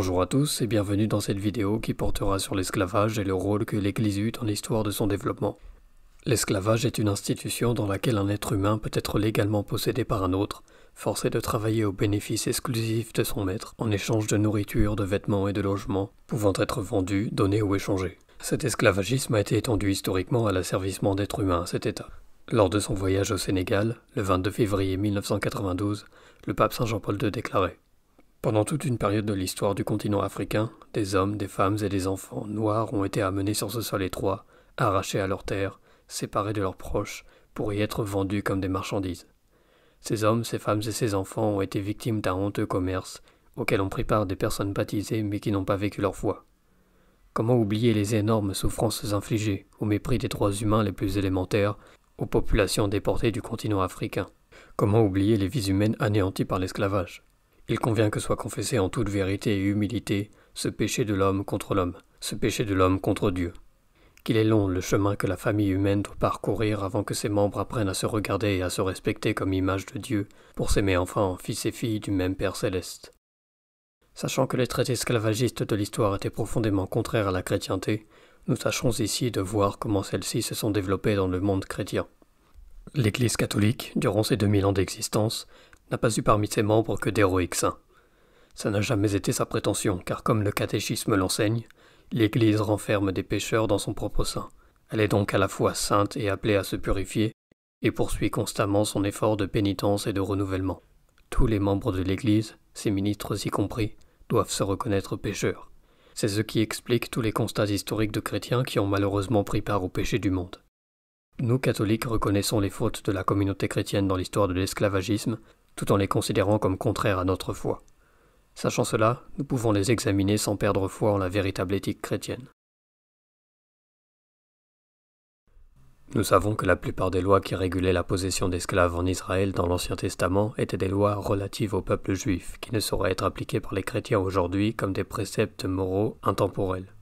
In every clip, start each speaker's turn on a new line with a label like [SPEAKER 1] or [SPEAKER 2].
[SPEAKER 1] Bonjour à tous et bienvenue dans cette vidéo qui portera sur l'esclavage et le rôle que l'Église eut en l'histoire de son développement. L'esclavage est une institution dans laquelle un être humain peut être légalement possédé par un autre, forcé de travailler au bénéfice exclusif de son maître, en échange de nourriture, de vêtements et de logements, pouvant être vendu, donné ou échangés. Cet esclavagisme a été étendu historiquement à l'asservissement d'êtres humains à cet état. Lors de son voyage au Sénégal, le 22 février 1992, le pape Saint Jean-Paul II déclarait pendant toute une période de l'histoire du continent africain, des hommes, des femmes et des enfants noirs ont été amenés sur ce sol étroit, arrachés à leurs terres, séparés de leurs proches, pour y être vendus comme des marchandises. Ces hommes, ces femmes et ces enfants ont été victimes d'un honteux commerce auquel ont pris part des personnes baptisées mais qui n'ont pas vécu leur foi. Comment oublier les énormes souffrances infligées, au mépris des droits humains les plus élémentaires, aux populations déportées du continent africain Comment oublier les vies humaines anéanties par l'esclavage il convient que soit confessé en toute vérité et humilité ce péché de l'homme contre l'homme, ce péché de l'homme contre Dieu. Qu'il est long le chemin que la famille humaine doit parcourir avant que ses membres apprennent à se regarder et à se respecter comme image de Dieu pour s'aimer enfin fils et filles du même Père céleste. Sachant que les traités esclavagistes de l'histoire étaient profondément contraires à la chrétienté, nous tâchons ici de voir comment celles-ci se sont développées dans le monde chrétien. L'Église catholique, durant ses 2000 ans d'existence, n'a pas eu parmi ses membres que d'héroïques saints. Ça n'a jamais été sa prétention, car comme le catéchisme l'enseigne, l'Église renferme des pécheurs dans son propre sein. Elle est donc à la fois sainte et appelée à se purifier, et poursuit constamment son effort de pénitence et de renouvellement. Tous les membres de l'Église, ses ministres y compris, doivent se reconnaître pécheurs. C'est ce qui explique tous les constats historiques de chrétiens qui ont malheureusement pris part au péché du monde. Nous, catholiques, reconnaissons les fautes de la communauté chrétienne dans l'histoire de l'esclavagisme, tout en les considérant comme contraires à notre foi. Sachant cela, nous pouvons les examiner sans perdre foi en la véritable éthique chrétienne. Nous savons que la plupart des lois qui régulaient la possession d'esclaves en Israël dans l'Ancien Testament étaient des lois relatives au peuple juif, qui ne sauraient être appliquées par les chrétiens aujourd'hui comme des préceptes moraux intemporels.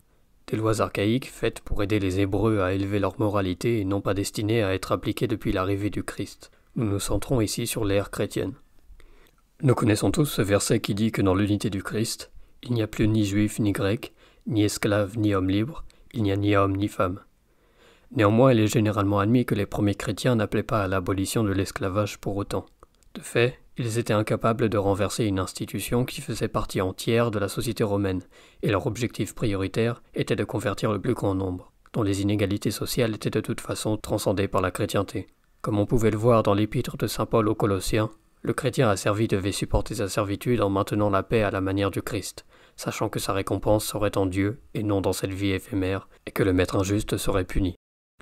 [SPEAKER 1] Des lois archaïques faites pour aider les Hébreux à élever leur moralité et non pas destinées à être appliquées depuis l'arrivée du Christ. Nous nous centrons ici sur l'ère chrétienne. Nous connaissons tous ce verset qui dit que dans l'unité du Christ, il n'y a plus ni juif ni grec, ni esclave ni homme libre, il n'y a ni homme ni femme. Néanmoins, il est généralement admis que les premiers chrétiens n'appelaient pas à l'abolition de l'esclavage pour autant. De fait, ils étaient incapables de renverser une institution qui faisait partie entière de la société romaine, et leur objectif prioritaire était de convertir le plus grand nombre, dont les inégalités sociales étaient de toute façon transcendées par la chrétienté. Comme on pouvait le voir dans l'épître de Saint Paul aux Colossiens, le chrétien asservi devait supporter sa servitude en maintenant la paix à la manière du Christ, sachant que sa récompense serait en Dieu et non dans cette vie éphémère, et que le maître injuste serait puni,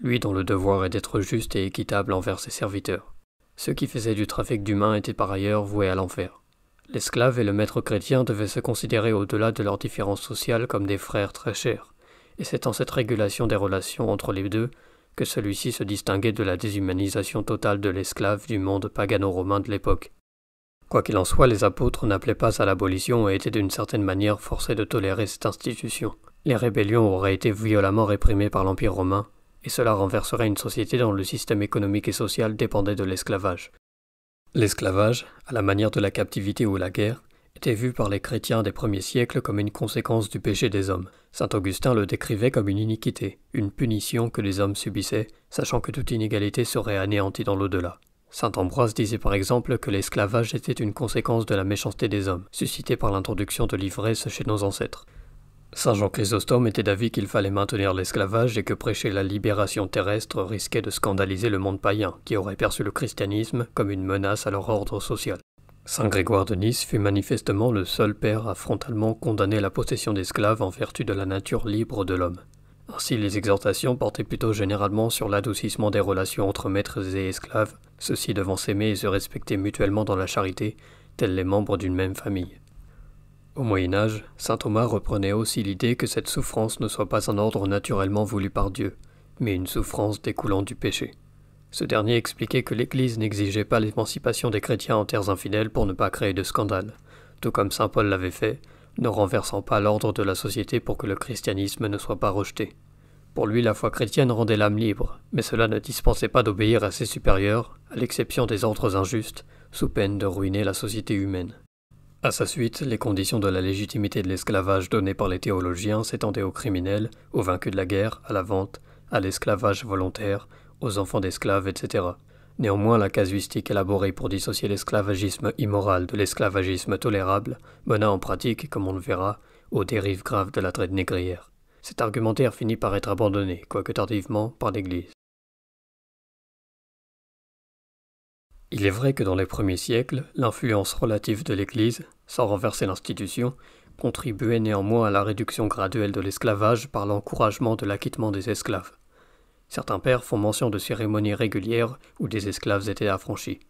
[SPEAKER 1] lui dont le devoir est d'être juste et équitable envers ses serviteurs. Ceux qui faisaient du trafic d'humains étaient par ailleurs voués à l'enfer. L'esclave et le maître chrétien devaient se considérer au-delà de leurs différences sociales comme des frères très chers, et c'est en cette régulation des relations entre les deux que celui-ci se distinguait de la déshumanisation totale de l'esclave du monde pagano-romain de l'époque. Quoi qu'il en soit, les apôtres n'appelaient pas à l'abolition et étaient d'une certaine manière forcés de tolérer cette institution. Les rébellions auraient été violemment réprimées par l'Empire romain, et cela renverserait une société dont le système économique et social dépendait de l'esclavage. L'esclavage, à la manière de la captivité ou la guerre, était vu par les chrétiens des premiers siècles comme une conséquence du péché des hommes. Saint Augustin le décrivait comme une iniquité, une punition que les hommes subissaient, sachant que toute inégalité serait anéantie dans l'au-delà. Saint Ambroise disait par exemple que l'esclavage était une conséquence de la méchanceté des hommes, suscitée par l'introduction de l'ivresse chez nos ancêtres. Saint Jean Chrysostome était d'avis qu'il fallait maintenir l'esclavage et que prêcher la libération terrestre risquait de scandaliser le monde païen, qui aurait perçu le christianisme comme une menace à leur ordre social. Saint Grégoire de Nice fut manifestement le seul père à frontalement condamner la possession d'esclaves en vertu de la nature libre de l'homme. Ainsi, les exhortations portaient plutôt généralement sur l'adoucissement des relations entre maîtres et esclaves, ceux-ci devant s'aimer et se respecter mutuellement dans la charité, tels les membres d'une même famille. Au Moyen Âge, Saint Thomas reprenait aussi l'idée que cette souffrance ne soit pas un ordre naturellement voulu par Dieu, mais une souffrance découlant du péché. Ce dernier expliquait que l'Église n'exigeait pas l'émancipation des chrétiens en terres infidèles pour ne pas créer de scandale, tout comme saint Paul l'avait fait, ne renversant pas l'ordre de la société pour que le christianisme ne soit pas rejeté. Pour lui, la foi chrétienne rendait l'âme libre, mais cela ne dispensait pas d'obéir à ses supérieurs, à l'exception des ordres injustes, sous peine de ruiner la société humaine. À sa suite, les conditions de la légitimité de l'esclavage données par les théologiens s'étendaient aux criminels, aux vaincus de la guerre, à la vente, à l'esclavage volontaire, aux enfants d'esclaves, etc. Néanmoins, la casuistique élaborée pour dissocier l'esclavagisme immoral de l'esclavagisme tolérable mena en pratique, comme on le verra, aux dérives graves de la traite négrière. Cet argumentaire finit par être abandonné, quoique tardivement, par l'Église. Il est vrai que dans les premiers siècles, l'influence relative de l'Église, sans renverser l'institution, contribuait néanmoins à la réduction graduelle de l'esclavage par l'encouragement de l'acquittement des esclaves. Certains pères font mention de cérémonies régulières où des esclaves étaient affranchis.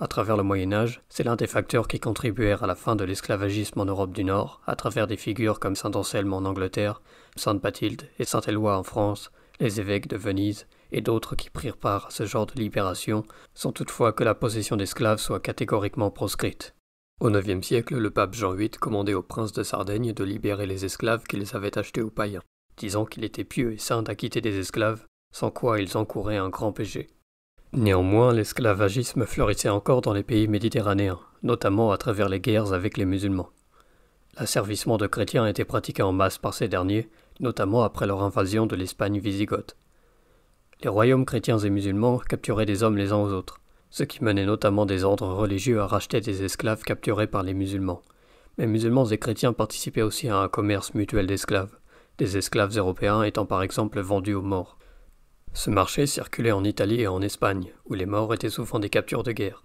[SPEAKER 1] À travers le Moyen Âge, c'est l'un des facteurs qui contribuèrent à la fin de l'esclavagisme en Europe du Nord, à travers des figures comme Saint Anselme en Angleterre, Sainte Bathilde et Saint Éloi en France, les évêques de Venise et d'autres qui prirent part à ce genre de libération, sans toutefois que la possession d'esclaves soit catégoriquement proscrite. Au IXe siècle, le pape Jean VIII commandait au prince de Sardaigne de libérer les esclaves qu'ils avaient achetés aux païens, disant qu'il était pieux et saint d'acquitter des esclaves, sans quoi ils encouraient un grand péché. Néanmoins, l'esclavagisme fleurissait encore dans les pays méditerranéens, notamment à travers les guerres avec les musulmans. L'asservissement de chrétiens était pratiqué en masse par ces derniers, notamment après leur invasion de l'Espagne visigothe. Les royaumes chrétiens et musulmans capturaient des hommes les uns aux autres, ce qui menait notamment des ordres religieux à racheter des esclaves capturés par les musulmans. Mais musulmans et chrétiens participaient aussi à un commerce mutuel d'esclaves, des esclaves européens étant par exemple vendus aux morts. Ce marché circulait en Italie et en Espagne, où les morts étaient souvent des captures de guerre.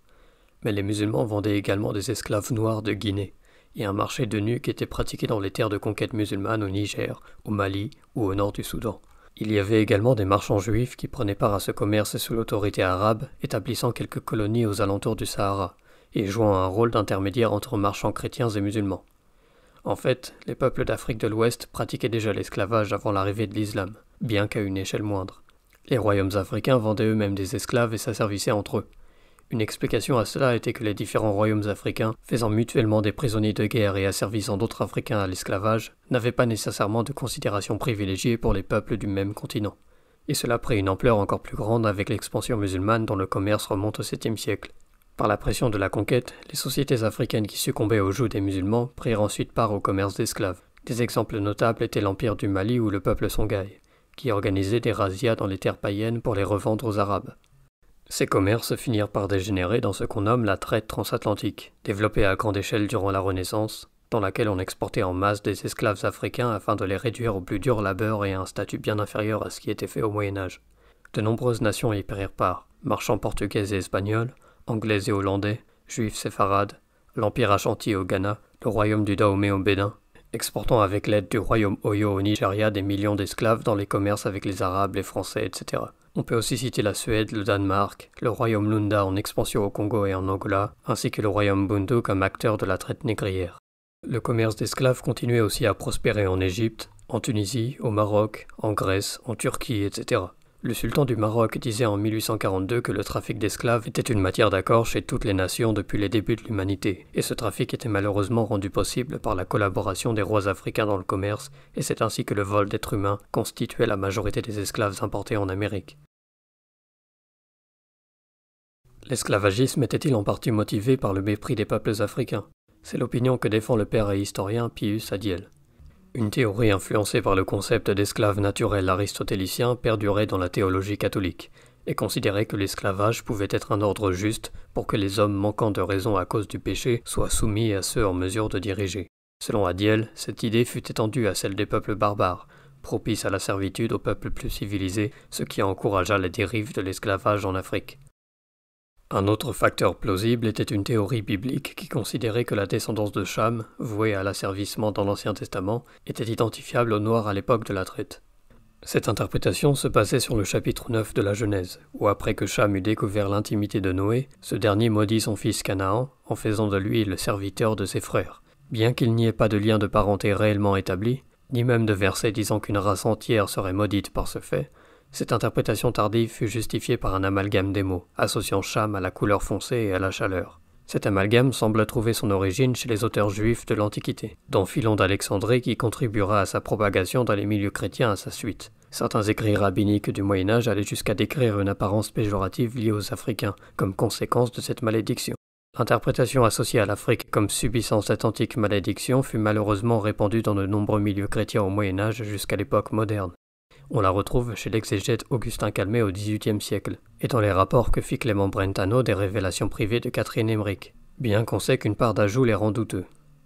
[SPEAKER 1] Mais les musulmans vendaient également des esclaves noirs de Guinée, et un marché de nuques était pratiqué dans les terres de conquête musulmanes au Niger, au Mali ou au nord du Soudan. Il y avait également des marchands juifs qui prenaient part à ce commerce sous l'autorité arabe, établissant quelques colonies aux alentours du Sahara, et jouant un rôle d'intermédiaire entre marchands chrétiens et musulmans. En fait, les peuples d'Afrique de l'Ouest pratiquaient déjà l'esclavage avant l'arrivée de l'islam, bien qu'à une échelle moindre. Les royaumes africains vendaient eux-mêmes des esclaves et s'asservissaient entre eux. Une explication à cela était que les différents royaumes africains, faisant mutuellement des prisonniers de guerre et asservissant d'autres Africains à l'esclavage, n'avaient pas nécessairement de considération privilégiée pour les peuples du même continent. Et cela prit une ampleur encore plus grande avec l'expansion musulmane dont le commerce remonte au 7 siècle. Par la pression de la conquête, les sociétés africaines qui succombaient au joug des musulmans prirent ensuite part au commerce d'esclaves. Des exemples notables étaient l'empire du Mali ou le peuple songhai qui organisaient des razzias dans les terres païennes pour les revendre aux Arabes. Ces commerces finirent par dégénérer dans ce qu'on nomme la traite transatlantique, développée à grande échelle durant la Renaissance, dans laquelle on exportait en masse des esclaves africains afin de les réduire au plus dur labeur et à un statut bien inférieur à ce qui était fait au Moyen Âge. De nombreuses nations y prirent part, marchands portugais et espagnols, anglais et hollandais, juifs séfarades, l'Empire achanti au Ghana, le royaume du Dahomey au Bénin, exportant avec l'aide du royaume Oyo au Nigeria des millions d'esclaves dans les commerces avec les Arabes, les Français, etc. On peut aussi citer la Suède, le Danemark, le royaume Lunda en expansion au Congo et en Angola, ainsi que le royaume Bundu comme acteur de la traite négrière. Le commerce d'esclaves continuait aussi à prospérer en Égypte, en Tunisie, au Maroc, en Grèce, en Turquie, etc. Le sultan du Maroc disait en 1842 que le trafic d'esclaves était une matière d'accord chez toutes les nations depuis les débuts de l'humanité, et ce trafic était malheureusement rendu possible par la collaboration des rois africains dans le commerce, et c'est ainsi que le vol d'êtres humains constituait la majorité des esclaves importés en Amérique. L'esclavagisme était-il en partie motivé par le mépris des peuples africains C'est l'opinion que défend le père et historien Pius Adiel. Une théorie influencée par le concept d'esclave naturel aristotélicien perdurait dans la théologie catholique, et considérait que l'esclavage pouvait être un ordre juste pour que les hommes manquant de raison à cause du péché soient soumis à ceux en mesure de diriger. Selon Adiel, cette idée fut étendue à celle des peuples barbares, propice à la servitude aux peuples plus civilisés, ce qui encouragea les dérives de l'esclavage en Afrique. Un autre facteur plausible était une théorie biblique qui considérait que la descendance de Cham, vouée à l'asservissement dans l'Ancien Testament, était identifiable aux Noirs à l'époque de la traite. Cette interprétation se passait sur le chapitre 9 de la Genèse, où après que Cham eut découvert l'intimité de Noé, ce dernier maudit son fils Canaan en faisant de lui le serviteur de ses frères. Bien qu'il n'y ait pas de lien de parenté réellement établi, ni même de verset disant qu'une race entière serait maudite par ce fait, cette interprétation tardive fut justifiée par un amalgame des mots, associant Cham à la couleur foncée et à la chaleur. Cet amalgame semble trouver son origine chez les auteurs juifs de l'Antiquité, dont Philon d'Alexandrie qui contribuera à sa propagation dans les milieux chrétiens à sa suite. Certains écrits rabbiniques du Moyen Âge allaient jusqu'à décrire une apparence péjorative liée aux Africains, comme conséquence de cette malédiction. L'interprétation associée à l'Afrique comme subissant cette antique malédiction fut malheureusement répandue dans de nombreux milieux chrétiens au Moyen Âge jusqu'à l'époque moderne. On la retrouve chez l'exégète Augustin Calmet au XVIIIe siècle, et dans les rapports que fit Clément Brentano des révélations privées de Catherine Emmerich, bien qu'on sait qu'une part d'ajout les rend douteux.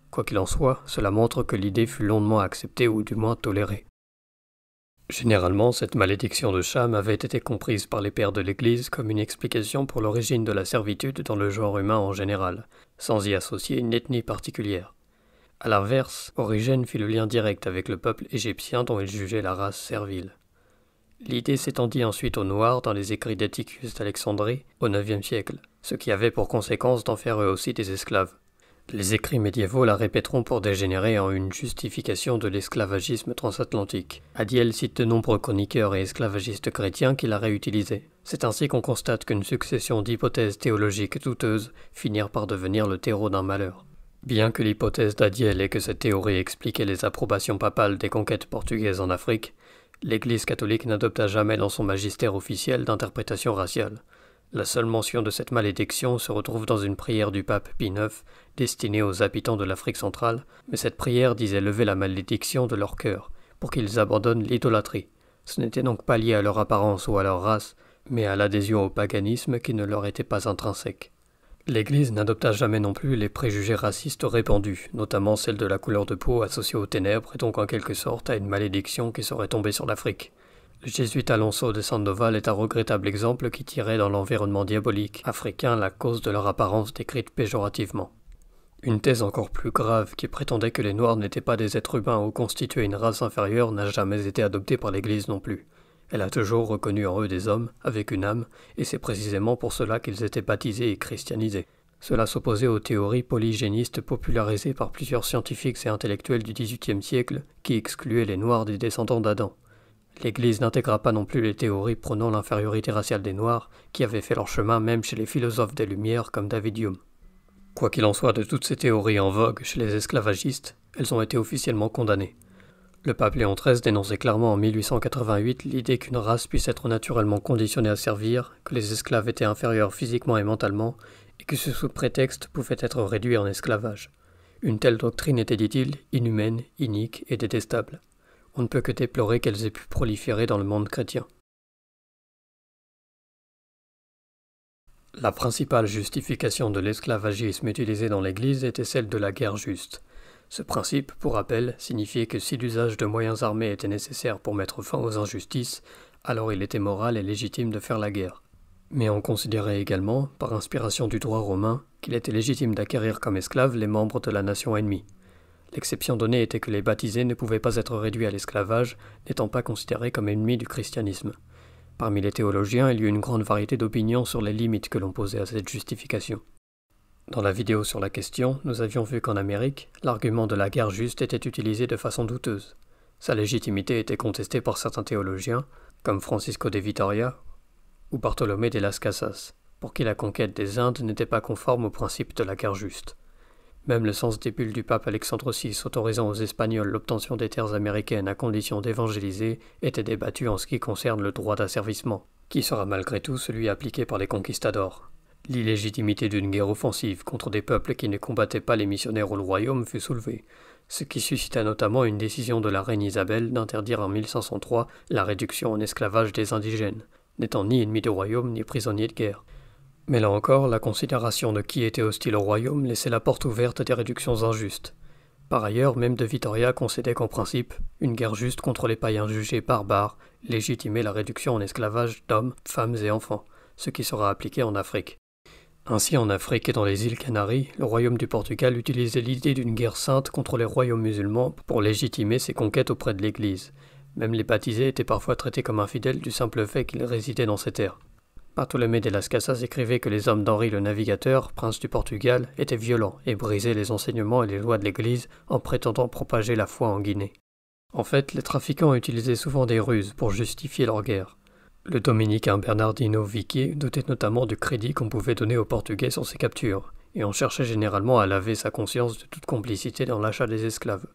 [SPEAKER 1] Quoi qu'il en soit, cela montre que l'idée fut longuement acceptée ou du moins tolérée. Généralement, cette malédiction de Cham avait été comprise par les pères de l'Église comme une explication pour l'origine de la servitude dans le genre humain en général, sans y associer une ethnie particulière. A l'inverse, Origène fit le lien direct avec le peuple égyptien dont il jugeait la race servile. L'idée s'étendit ensuite aux Noirs dans les écrits d'Atticus d'Alexandrie au IXe siècle, ce qui avait pour conséquence d'en faire eux aussi des esclaves. Les écrits médiévaux la répéteront pour dégénérer en une justification de l'esclavagisme transatlantique. Adiel cite de nombreux chroniqueurs et esclavagistes chrétiens qui la réutilisaient. C'est ainsi qu'on constate qu'une succession d'hypothèses théologiques douteuses finirent par devenir le terreau d'un malheur. Bien que l'hypothèse d'Adiel et que cette théorie expliquait les approbations papales des conquêtes portugaises en Afrique, l'Église catholique n'adopta jamais dans son magistère officiel d'interprétation raciale. La seule mention de cette malédiction se retrouve dans une prière du pape Pie IX destinée aux habitants de l'Afrique centrale, mais cette prière disait lever la malédiction de leur cœur, pour qu'ils abandonnent l'idolâtrie. Ce n'était donc pas lié à leur apparence ou à leur race, mais à l'adhésion au paganisme qui ne leur était pas intrinsèque. L'Église n'adopta jamais non plus les préjugés racistes répandus, notamment celle de la couleur de peau associée aux ténèbres et donc en quelque sorte à une malédiction qui serait tombée sur l'Afrique. Le jésuite Alonso de Sandoval est un regrettable exemple qui tirait dans l'environnement diabolique africain la cause de leur apparence décrite péjorativement. Une thèse encore plus grave qui prétendait que les Noirs n'étaient pas des êtres humains ou constituaient une race inférieure n'a jamais été adoptée par l'Église non plus. Elle a toujours reconnu en eux des hommes avec une âme, et c'est précisément pour cela qu'ils étaient baptisés et christianisés. Cela s'opposait aux théories polygénistes popularisées par plusieurs scientifiques et intellectuels du XVIIIe siècle qui excluaient les Noirs des descendants d'Adam. L'Église n'intégra pas non plus les théories prônant l'infériorité raciale des Noirs, qui avaient fait leur chemin même chez les philosophes des Lumières comme David Hume. Quoi qu'il en soit de toutes ces théories en vogue chez les esclavagistes, elles ont été officiellement condamnées. Le pape Léon XIII dénonçait clairement en 1888 l'idée qu'une race puisse être naturellement conditionnée à servir, que les esclaves étaient inférieurs physiquement et mentalement, et que ce sous prétexte pouvait être réduit en esclavage. Une telle doctrine était, dit-il, inhumaine, inique et détestable. On ne peut que déplorer qu'elles aient pu proliférer dans le monde chrétien. La principale justification de l'esclavagisme utilisé dans l'Église était celle de la guerre juste. Ce principe, pour rappel, signifiait que si l'usage de moyens armés était nécessaire pour mettre fin aux injustices, alors il était moral et légitime de faire la guerre. Mais on considérait également, par inspiration du droit romain, qu'il était légitime d'acquérir comme esclaves les membres de la nation ennemie. L'exception donnée était que les baptisés ne pouvaient pas être réduits à l'esclavage, n'étant pas considérés comme ennemis du christianisme. Parmi les théologiens, il y eut une grande variété d'opinions sur les limites que l'on posait à cette justification. Dans la vidéo sur la question, nous avions vu qu'en Amérique, l'argument de la guerre juste était utilisé de façon douteuse. Sa légitimité était contestée par certains théologiens, comme Francisco de Vitoria ou Bartolomé de las Casas, pour qui la conquête des Indes n'était pas conforme au principe de la guerre juste. Même le sens des bulles du pape Alexandre VI autorisant aux Espagnols l'obtention des terres américaines à condition d'évangéliser était débattu en ce qui concerne le droit d'asservissement, qui sera malgré tout celui appliqué par les conquistadors. L'illégitimité d'une guerre offensive contre des peuples qui ne combattaient pas les missionnaires au royaume fut soulevée, ce qui suscita notamment une décision de la reine Isabelle d'interdire en 1503 la réduction en esclavage des indigènes, n'étant ni ennemis du royaume ni prisonniers de guerre. Mais là encore, la considération de qui était hostile au royaume laissait la porte ouverte à des réductions injustes. Par ailleurs, même de Vitoria concédait qu'en principe, une guerre juste contre les païens jugés barbares légitimait la réduction en esclavage d'hommes, femmes et enfants, ce qui sera appliqué en Afrique. Ainsi, en Afrique et dans les îles Canaries, le royaume du Portugal utilisait l'idée d'une guerre sainte contre les royaumes musulmans pour légitimer ses conquêtes auprès de l'Église. Même les baptisés étaient parfois traités comme infidèles du simple fait qu'ils résidaient dans ces terres. Bartolomé de las Casas écrivait que les hommes d'Henri le Navigateur, prince du Portugal, étaient violents et brisaient les enseignements et les lois de l'Église en prétendant propager la foi en Guinée. En fait, les trafiquants utilisaient souvent des ruses pour justifier leur guerre. Le dominicain Bernardino Vicky doutait notamment du crédit qu'on pouvait donner aux Portugais sur ses captures, et on cherchait généralement à laver sa conscience de toute complicité dans l'achat des esclaves.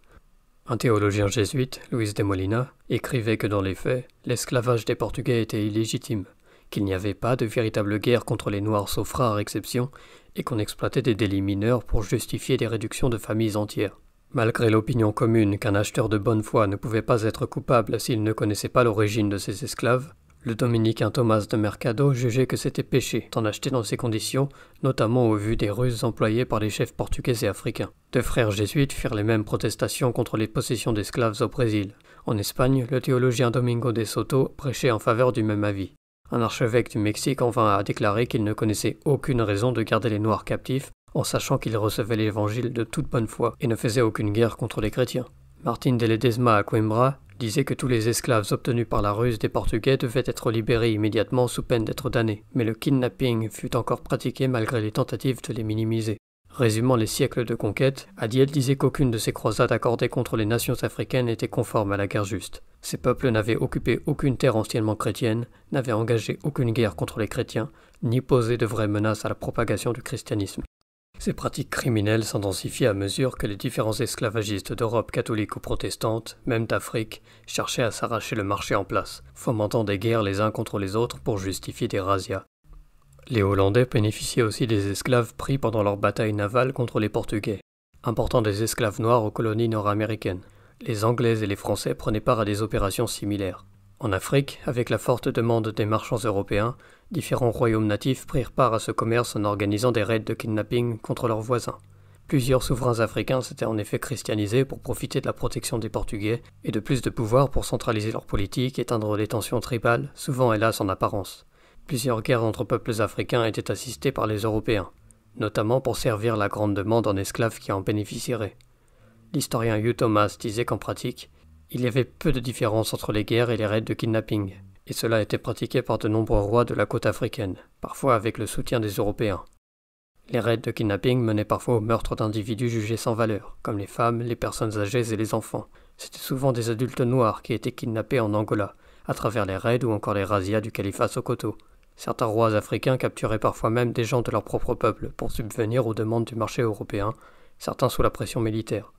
[SPEAKER 1] Un théologien jésuite, Luis de Molina, écrivait que dans les faits, l'esclavage des Portugais était illégitime, qu'il n'y avait pas de véritable guerre contre les Noirs sauf rare exception, et qu'on exploitait des délits mineurs pour justifier des réductions de familles entières. Malgré l'opinion commune qu'un acheteur de bonne foi ne pouvait pas être coupable s'il ne connaissait pas l'origine de ses esclaves, le dominicain Thomas de Mercado jugeait que c'était péché d'en acheter dans ces conditions, notamment au vu des ruses employées par les chefs portugais et africains. Deux frères jésuites firent les mêmes protestations contre les possessions d'esclaves au Brésil. En Espagne, le théologien Domingo de Soto prêchait en faveur du même avis. Un archevêque du Mexique en vint à déclarer qu'il ne connaissait aucune raison de garder les Noirs captifs, en sachant qu'ils recevaient l'Évangile de toute bonne foi et ne faisaient aucune guerre contre les chrétiens. Martin de Ledesma à Coimbra disait que tous les esclaves obtenus par la ruse des Portugais devaient être libérés immédiatement sous peine d'être damnés, mais le kidnapping fut encore pratiqué malgré les tentatives de les minimiser. Résumant les siècles de conquête, Adiel disait qu'aucune de ces croisades accordées contre les nations africaines n'était conforme à la guerre juste. Ces peuples n'avaient occupé aucune terre anciennement chrétienne, n'avaient engagé aucune guerre contre les chrétiens, ni posé de vraies menaces à la propagation du christianisme. Ces pratiques criminelles s'intensifiaient à mesure que les différents esclavagistes d'Europe catholique ou protestante, même d'Afrique, cherchaient à s'arracher le marché en place, fomentant des guerres les uns contre les autres pour justifier des razzias. Les Hollandais bénéficiaient aussi des esclaves pris pendant leur bataille navale contre les Portugais, important des esclaves noirs aux colonies nord-américaines. Les Anglais et les Français prenaient part à des opérations similaires. En Afrique, avec la forte demande des marchands européens, différents royaumes natifs prirent part à ce commerce en organisant des raids de kidnapping contre leurs voisins. Plusieurs souverains africains s'étaient en effet christianisés pour profiter de la protection des Portugais et de plus de pouvoir pour centraliser leur politique, éteindre les tensions tribales, souvent hélas en apparence. Plusieurs guerres entre peuples africains étaient assistées par les Européens, notamment pour servir la grande demande en esclaves qui en bénéficieraient. L'historien Hugh Thomas disait qu'en pratique, il y avait peu de différence entre les guerres et les raids de kidnapping, et cela était pratiqué par de nombreux rois de la côte africaine, parfois avec le soutien des Européens. Les raids de kidnapping menaient parfois au meurtre d'individus jugés sans valeur, comme les femmes, les personnes âgées et les enfants. C'était souvent des adultes noirs qui étaient kidnappés en Angola, à travers les raids ou encore les razzias du califat Sokoto. Certains rois africains capturaient parfois même des gens de leur propre peuple pour subvenir aux demandes du marché européen, certains sous la pression militaire.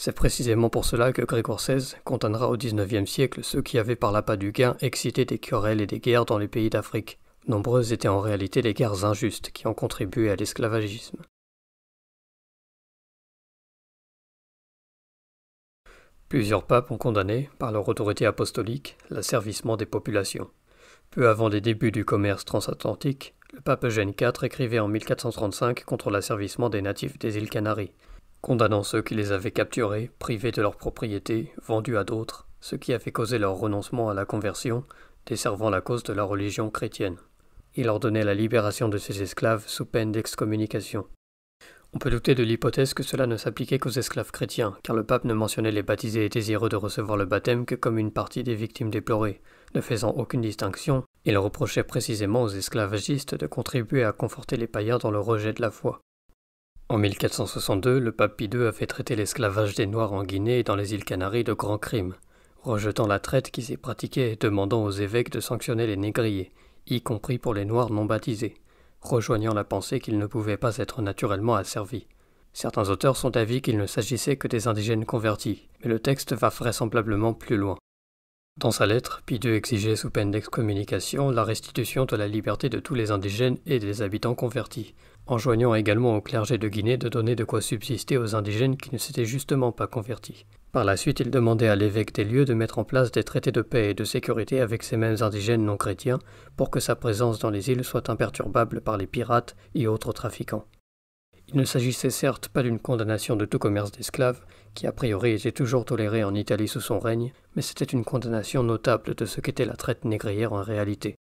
[SPEAKER 1] C'est précisément pour cela que Grégoire XVI condamnera au XIXe siècle ceux qui avaient par l'appât du gain excité des querelles et des guerres dans les pays d'Afrique. Nombreuses étaient en réalité les guerres injustes qui ont contribué à l'esclavagisme. Plusieurs papes ont condamné, par leur autorité apostolique, l'asservissement des populations. Peu avant les débuts du commerce transatlantique, le pape Eugène IV écrivait en 1435 contre l'asservissement des natifs des îles Canaries, condamnant ceux qui les avaient capturés, privés de leurs propriétés, vendus à d'autres, ce qui avait causé leur renoncement à la conversion, desservant la cause de la religion chrétienne. Il ordonnait la libération de ces esclaves sous peine d'excommunication. On peut douter de l'hypothèse que cela ne s'appliquait qu'aux esclaves chrétiens, car le pape ne mentionnait les baptisés et désireux de recevoir le baptême que comme une partie des victimes déplorées, ne faisant aucune distinction, il reprochait précisément aux esclavagistes de contribuer à conforter les païens dans le rejet de la foi. En 1462, le pape Pie II a fait traiter l'esclavage des Noirs en Guinée et dans les îles Canaries de grands crimes, rejetant la traite qui s'y pratiquait et demandant aux évêques de sanctionner les négriers, y compris pour les Noirs non baptisés, rejoignant la pensée qu'ils ne pouvaient pas être naturellement asservis. Certains auteurs sont d'avis qu'il ne s'agissait que des indigènes convertis, mais le texte va vraisemblablement plus loin. Dans sa lettre, Pie II exigeait sous peine d'excommunication la restitution de la liberté de tous les indigènes et des habitants convertis, enjoignant également au clergé de Guinée de donner de quoi subsister aux indigènes qui ne s'étaient justement pas convertis. Par la suite, il demandait à l'évêque des lieux de mettre en place des traités de paix et de sécurité avec ces mêmes indigènes non chrétiens pour que sa présence dans les îles soit imperturbable par les pirates et autres trafiquants. Il ne s'agissait certes pas d'une condamnation de tout commerce d'esclaves, qui a priori était toujours toléré en Italie sous son règne, mais c'était une condamnation notable de ce qu'était la traite négrière en réalité.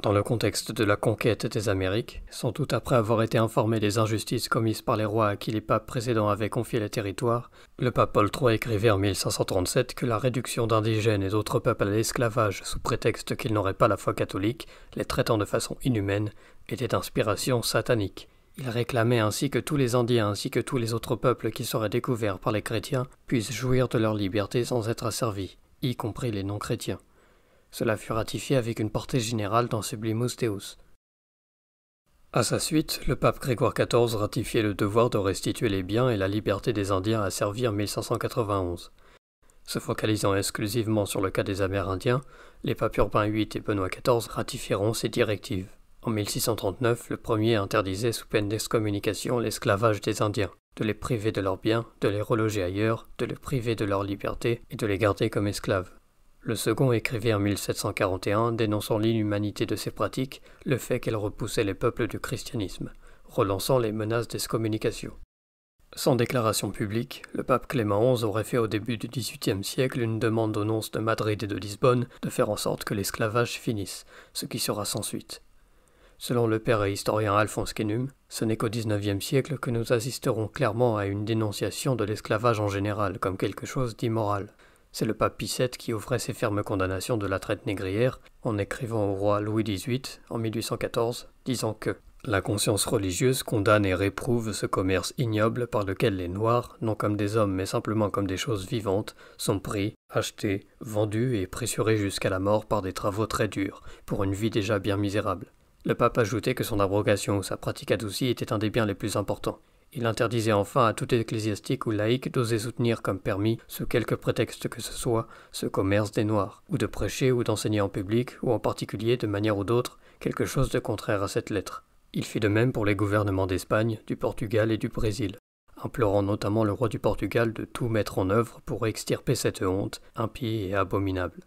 [SPEAKER 1] Dans le contexte de la conquête des Amériques, sans doute après avoir été informé des injustices commises par les rois à qui les papes précédents avaient confié les territoires, le pape Paul III écrivait en 1537 que la réduction d'indigènes et d'autres peuples à l'esclavage sous prétexte qu'ils n'auraient pas la foi catholique, les traitant de façon inhumaine, était d'inspiration satanique. Il réclamait ainsi que tous les Indiens ainsi que tous les autres peuples qui seraient découverts par les chrétiens puissent jouir de leur liberté sans être asservis, y compris les non-chrétiens. Cela fut ratifié avec une portée générale dans Sublimus Deus. À sa suite, le pape Grégoire XIV ratifiait le devoir de restituer les biens et la liberté des Indiens à servir en 1591. Se focalisant exclusivement sur le cas des Amérindiens, les papes Urbain VIII et Benoît XIV ratifieront ces directives. En 1639, le premier interdisait sous peine d'excommunication l'esclavage des Indiens, de les priver de leurs biens, de les reloger ailleurs, de les priver de leur liberté et de les garder comme esclaves. Le second écrivait en 1741, dénonçant l'inhumanité de ses pratiques, le fait qu'elles repoussaient les peuples du christianisme, relançant les menaces d'excommunication. Sans déclaration publique, le pape Clément XI aurait fait au début du XVIIIe siècle une demande aux nonces de Madrid et de Lisbonne de faire en sorte que l'esclavage finisse, ce qui sera sans suite. Selon le père et historien Alphonse Quénum, ce n'est qu'au XIXe siècle que nous assisterons clairement à une dénonciation de l'esclavage en général comme quelque chose d'immoral, c'est le pape Pie qui offrait ses fermes condamnations de la traite négrière en écrivant au roi Louis XVIII en 1814, disant que la conscience religieuse condamne et réprouve ce commerce ignoble par lequel les Noirs, non comme des hommes mais simplement comme des choses vivantes, sont pris, achetés, vendus et pressurés jusqu'à la mort par des travaux très durs, pour une vie déjà bien misérable. Le pape ajoutait que son abrogation ou sa pratique adoucie était un des biens les plus importants. Il interdisait enfin à tout ecclésiastique ou laïque d'oser soutenir comme permis, sous quelque prétexte que ce soit, ce commerce des Noirs, ou de prêcher ou d'enseigner en public, ou en particulier, de manière ou d'autre, quelque chose de contraire à cette lettre. Il fit de même pour les gouvernements d'Espagne, du Portugal et du Brésil, implorant notamment le roi du Portugal de tout mettre en œuvre pour extirper cette honte, impie et abominable.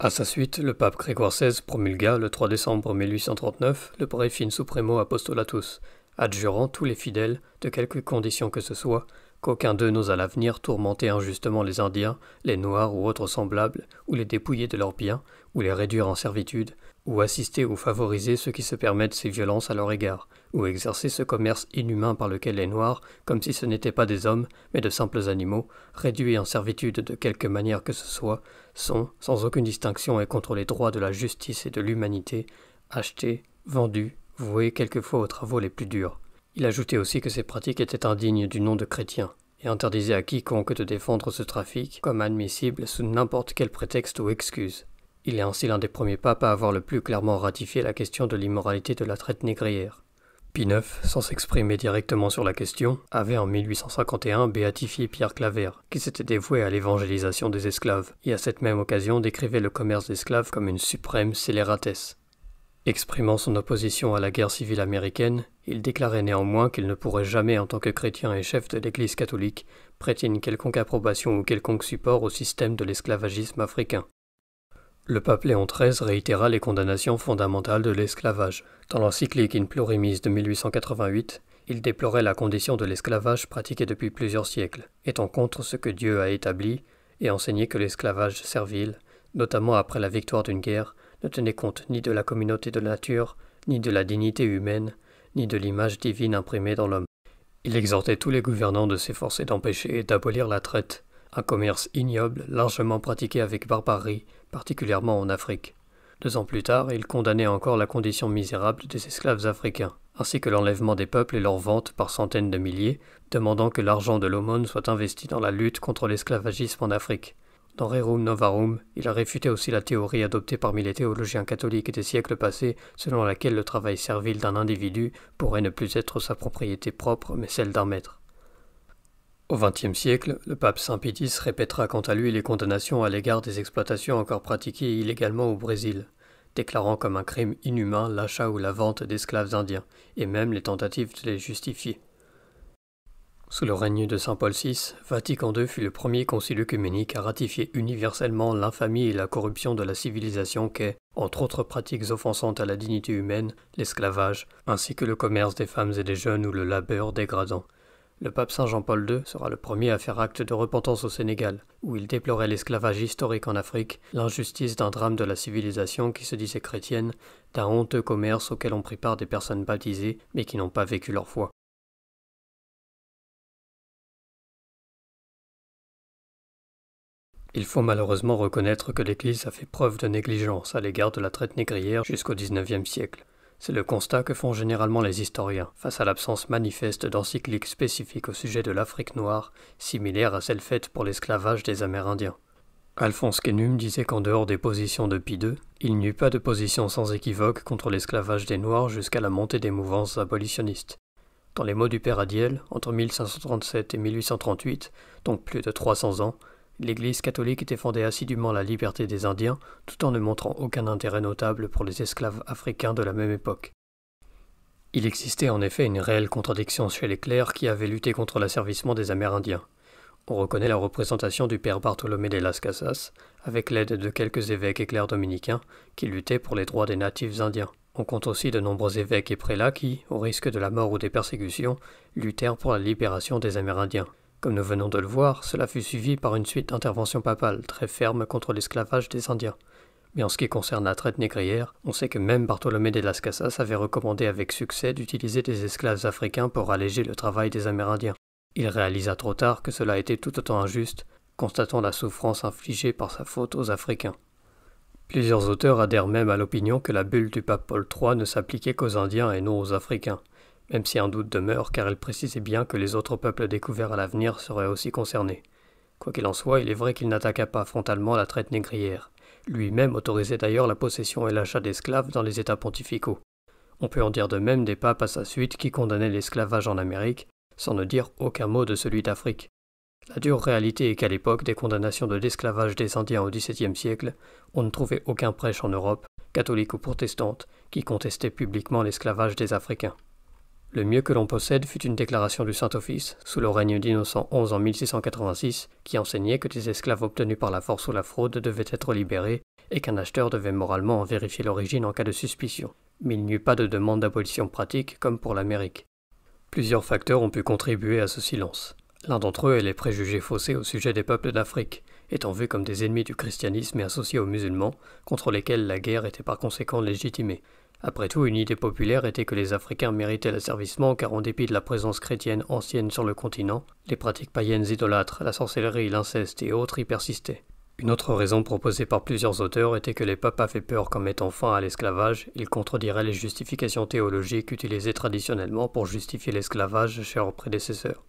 [SPEAKER 1] A sa suite, le pape Grégoire XVI promulga, le 3 décembre 1839 le Brefin Supremo Apostolatus, adjurant tous les fidèles, de quelque condition que ce soit, qu'aucun d'eux n'ose à l'avenir tourmenter injustement les Indiens, les Noirs ou autres semblables, ou les dépouiller de leurs biens, ou les réduire en servitude, ou assister ou favoriser ceux qui se permettent ces violences à leur égard, ou exercer ce commerce inhumain par lequel les Noirs, comme si ce n'étaient pas des hommes, mais de simples animaux, réduits en servitude de quelque manière que ce soit, sont, sans aucune distinction et contre les droits de la justice et de l'humanité, achetés, vendus, voué quelquefois aux travaux les plus durs. Il ajoutait aussi que ces pratiques étaient indignes du nom de chrétien, et interdisait à quiconque de défendre ce trafic comme admissible sous n'importe quel prétexte ou excuse. Il est ainsi l'un des premiers papes à avoir le plus clairement ratifié la question de l'immoralité de la traite négrière. Pie IX, sans s'exprimer directement sur la question, avait en 1851 béatifié Pierre Claver, qui s'était dévoué à l'évangélisation des esclaves, et à cette même occasion décrivait le commerce d'esclaves comme une suprême scélératesse. Exprimant son opposition à la guerre civile américaine, il déclarait néanmoins qu'il ne pourrait jamais, en tant que chrétien et chef de l'Église catholique, prêter une quelconque approbation ou quelconque support au système de l'esclavagisme africain. Le pape Léon XIII réitéra les condamnations fondamentales de l'esclavage. Dans l'encyclique In Plurimis de 1888, il déplorait la condition de l'esclavage pratiquée depuis plusieurs siècles, étant contre ce que Dieu a établi et enseigné que l'esclavage servile, notamment après la victoire d'une guerre, ne tenait compte ni de la communauté de nature, ni de la dignité humaine, ni de l'image divine imprimée dans l'homme. Il exhortait tous les gouvernants de s'efforcer d'empêcher et d'abolir la traite, un commerce ignoble largement pratiqué avec barbarie, particulièrement en Afrique. Deux ans plus tard, il condamnait encore la condition misérable des esclaves africains, ainsi que l'enlèvement des peuples et leur vente par centaines de milliers, demandant que l'argent de l'aumône soit investi dans la lutte contre l'esclavagisme en Afrique. Dans Rerum Novarum, il a réfuté aussi la théorie adoptée parmi les théologiens catholiques des siècles passés, selon laquelle le travail servile d'un individu pourrait ne plus être sa propriété propre, mais celle d'un maître. Au XXe siècle, le pape Saint Pitis répétera quant à lui les condamnations à l'égard des exploitations encore pratiquées illégalement au Brésil, déclarant comme un crime inhumain l'achat ou la vente d'esclaves indiens, et même les tentatives de les justifier. Sous le règne de Saint Paul VI, Vatican II fut le premier concile œcuménique à ratifier universellement l'infamie et la corruption de la civilisation qu'est, entre autres pratiques offensantes à la dignité humaine, l'esclavage, ainsi que le commerce des femmes et des jeunes ou le labeur dégradant. Le pape Saint Jean-Paul II sera le premier à faire acte de repentance au Sénégal, où il déplorait l'esclavage historique en Afrique, l'injustice d'un drame de la civilisation qui se disait chrétienne, d'un honteux commerce auquel on prépare part des personnes baptisées mais qui n'ont pas vécu leur foi. Il faut malheureusement reconnaître que l'Église a fait preuve de négligence à l'égard de la traite négrière jusqu'au XIXe siècle. C'est le constat que font généralement les historiens face à l'absence manifeste d'encycliques spécifiques au sujet de l'Afrique noire, similaire à celle faite pour l'esclavage des Amérindiens. Alphonse Kenum disait qu'en dehors des positions de Pie II, il n'y eut pas de position sans équivoque contre l'esclavage des Noirs jusqu'à la montée des mouvances abolitionnistes. Dans les mots du père Adiel, entre 1537 et 1838, donc plus de 300 ans, l'Église catholique était fondée assidûment la liberté des Indiens, tout en ne montrant aucun intérêt notable pour les esclaves africains de la même époque. Il existait en effet une réelle contradiction chez les clercs qui avaient lutté contre l'asservissement des Amérindiens. On reconnaît la représentation du père Bartholomé de Las Casas, avec l'aide de quelques évêques et clercs dominicains, qui luttaient pour les droits des natifs indiens. On compte aussi de nombreux évêques et prélats qui, au risque de la mort ou des persécutions, luttèrent pour la libération des Amérindiens. Comme nous venons de le voir, cela fut suivi par une suite d'interventions papales très fermes contre l'esclavage des Indiens. Mais en ce qui concerne la traite négrière, on sait que même Bartolomé de las Casas avait recommandé avec succès d'utiliser des esclaves africains pour alléger le travail des Amérindiens. Il réalisa trop tard que cela était tout autant injuste, constatant la souffrance infligée par sa faute aux Africains. Plusieurs auteurs adhèrent même à l'opinion que la bulle du pape Paul III ne s'appliquait qu'aux Indiens et non aux Africains même si un doute demeure car elle précisait bien que les autres peuples découverts à l'avenir seraient aussi concernés. Quoi qu'il en soit, il est vrai qu'il n'attaqua pas frontalement la traite négrière. Lui-même autorisait d'ailleurs la possession et l'achat d'esclaves dans les États pontificaux. On peut en dire de même des papes à sa suite qui condamnaient l'esclavage en Amérique, sans ne dire aucun mot de celui d'Afrique. La dure réalité est qu'à l'époque des condamnations de l'esclavage des Indiens au XVIIe siècle, on ne trouvait aucun prêche en Europe, catholique ou protestante, qui contestait publiquement l'esclavage des Africains. Le mieux que l'on possède fut une déclaration du Saint-Office, sous le règne d'Innocent XI en 1686, qui enseignait que des esclaves obtenus par la force ou la fraude devaient être libérés et qu'un acheteur devait moralement en vérifier l'origine en cas de suspicion. Mais il n'y eut pas de demande d'abolition pratique comme pour l'Amérique. Plusieurs facteurs ont pu contribuer à ce silence. L'un d'entre eux est les préjugés faussés au sujet des peuples d'Afrique, étant vus comme des ennemis du christianisme et associés aux musulmans, contre lesquels la guerre était par conséquent légitimée. Après tout, une idée populaire était que les Africains méritaient l'asservissement car en dépit de la présence chrétienne ancienne sur le continent, les pratiques païennes idolâtres, la sorcellerie, l'inceste et autres y persistaient. Une autre raison proposée par plusieurs auteurs était que les papes avaient peur qu'en mettant fin à l'esclavage, ils contrediraient les justifications théologiques utilisées traditionnellement pour justifier l'esclavage chez leurs prédécesseurs.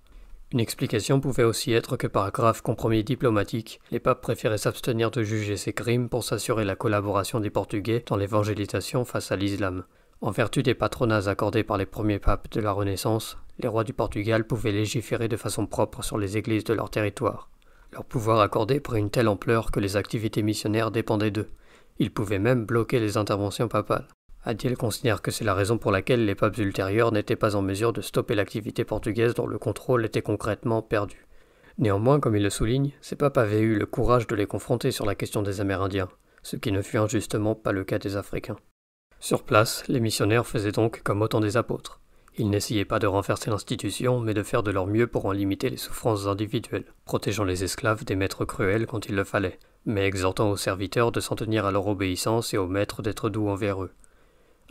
[SPEAKER 1] Une explication pouvait aussi être que par grave compromis diplomatique, les papes préféraient s'abstenir de juger ces crimes pour s'assurer la collaboration des Portugais dans l'évangélisation face à l'islam. En vertu des patronats accordés par les premiers papes de la Renaissance, les rois du Portugal pouvaient légiférer de façon propre sur les églises de leur territoire. Leur pouvoir accordé prit une telle ampleur que les activités missionnaires dépendaient d'eux. Ils pouvaient même bloquer les interventions papales. Adil considère que c'est la raison pour laquelle les papes ultérieurs n'étaient pas en mesure de stopper l'activité portugaise dont le contrôle était concrètement perdu. Néanmoins, comme il le souligne, ces papes avaient eu le courage de les confronter sur la question des Amérindiens, ce qui ne fut injustement pas le cas des Africains. Sur place, les missionnaires faisaient donc comme autant des apôtres. Ils n'essayaient pas de renverser l'institution, mais de faire de leur mieux pour en limiter les souffrances individuelles, protégeant les esclaves des maîtres cruels quand il le fallait, mais exhortant aux serviteurs de s'en tenir à leur obéissance et aux maîtres d'être doux envers eux.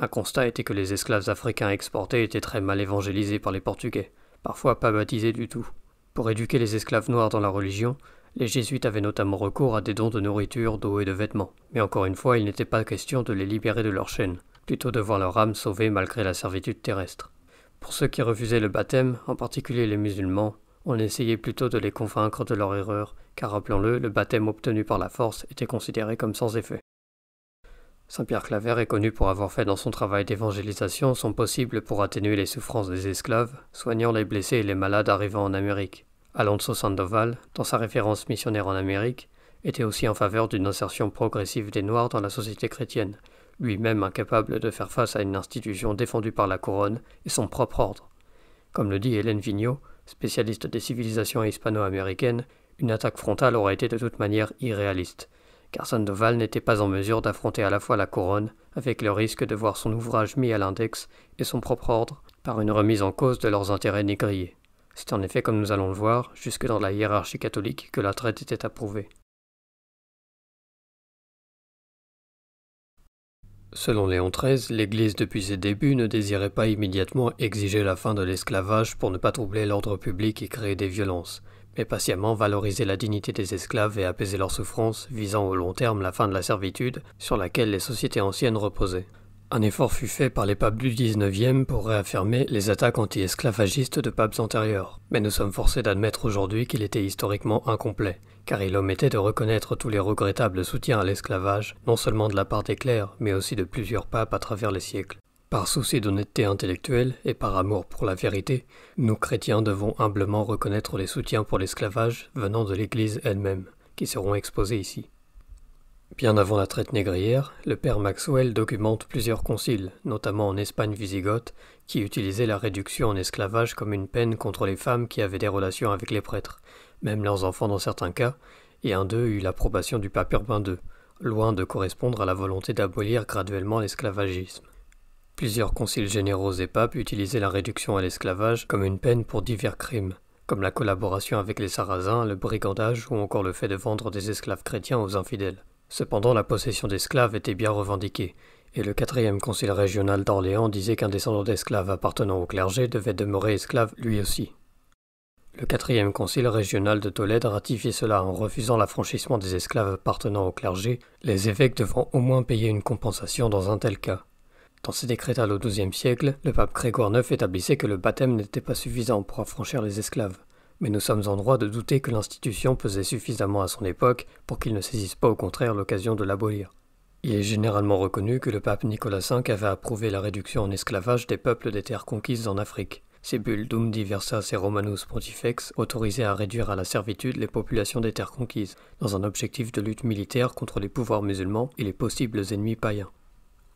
[SPEAKER 1] Un constat était que les esclaves africains exportés étaient très mal évangélisés par les Portugais, parfois pas baptisés du tout. Pour éduquer les esclaves noirs dans la religion, les jésuites avaient notamment recours à des dons de nourriture, d'eau et de vêtements. Mais encore une fois, il n'était pas question de les libérer de leur chaîne, plutôt de voir leur âme sauvée malgré la servitude terrestre. Pour ceux qui refusaient le baptême, en particulier les musulmans, on essayait plutôt de les convaincre de leur erreur, car rappelons-le, le baptême obtenu par la force était considéré comme sans effet. Saint-Pierre Claver est connu pour avoir fait dans son travail d'évangélisation son possible pour atténuer les souffrances des esclaves, soignant les blessés et les malades arrivant en Amérique. Alonso Sandoval, dans sa référence missionnaire en Amérique, était aussi en faveur d'une insertion progressive des Noirs dans la société chrétienne, lui-même incapable de faire face à une institution défendue par la couronne et son propre ordre. Comme le dit Hélène Vigneault, spécialiste des civilisations hispano-américaines, une attaque frontale aurait été de toute manière irréaliste, car Sandoval n'était pas en mesure d'affronter à la fois la couronne, avec le risque de voir son ouvrage mis à l'index, et son propre ordre, par une remise en cause de leurs intérêts négriers. C'est en effet, comme nous allons le voir, jusque dans la hiérarchie catholique que la traite était approuvée. Selon Léon XIII, l'Église depuis ses débuts ne désirait pas immédiatement exiger la fin de l'esclavage pour ne pas troubler l'ordre public et créer des violences mais patiemment valoriser la dignité des esclaves et apaiser leurs souffrances, visant au long terme la fin de la servitude sur laquelle les sociétés anciennes reposaient. Un effort fut fait par les papes du XIXe pour réaffirmer les attaques anti-esclavagistes de papes antérieurs, mais nous sommes forcés d'admettre aujourd'hui qu'il était historiquement incomplet, car il omettait de reconnaître tous les regrettables soutiens à l'esclavage, non seulement de la part des clercs, mais aussi de plusieurs papes à travers les siècles. Par souci d'honnêteté intellectuelle et par amour pour la vérité, nous chrétiens devons humblement reconnaître les soutiens pour l'esclavage venant de l'Église elle-même, qui seront exposés ici. Bien avant la traite négrière, le père Maxwell documente plusieurs conciles, notamment en Espagne visigote, qui utilisaient la réduction en esclavage comme une peine contre les femmes qui avaient des relations avec les prêtres, même leurs enfants dans certains cas, et un d'eux eut l'approbation du pape Urbain II, loin de correspondre à la volonté d'abolir graduellement l'esclavagisme. Plusieurs conciles généraux et papes utilisaient la réduction à l'esclavage comme une peine pour divers crimes, comme la collaboration avec les Sarrasins, le brigandage ou encore le fait de vendre des esclaves chrétiens aux infidèles. Cependant, la possession d'esclaves était bien revendiquée, et le quatrième concile régional d'Orléans disait qu'un descendant d'esclaves appartenant au clergé devait demeurer esclave lui aussi. Le quatrième concile régional de Tolède ratifiait cela en refusant l'affranchissement des esclaves appartenant au clergé, les évêques devant au moins payer une compensation dans un tel cas. Dans ses décrétales au XIIe siècle, le pape Grégoire IX établissait que le baptême n'était pas suffisant pour affranchir les esclaves. Mais nous sommes en droit de douter que l'institution pesait suffisamment à son époque pour qu'il ne saisisse pas au contraire l'occasion de l'abolir. Il est généralement reconnu que le pape Nicolas V avait approuvé la réduction en esclavage des peuples des terres conquises en Afrique. Ses bulles Dum Diversas et Romanus Pontifex autorisaient à réduire à la servitude les populations des terres conquises, dans un objectif de lutte militaire contre les pouvoirs musulmans et les possibles ennemis païens.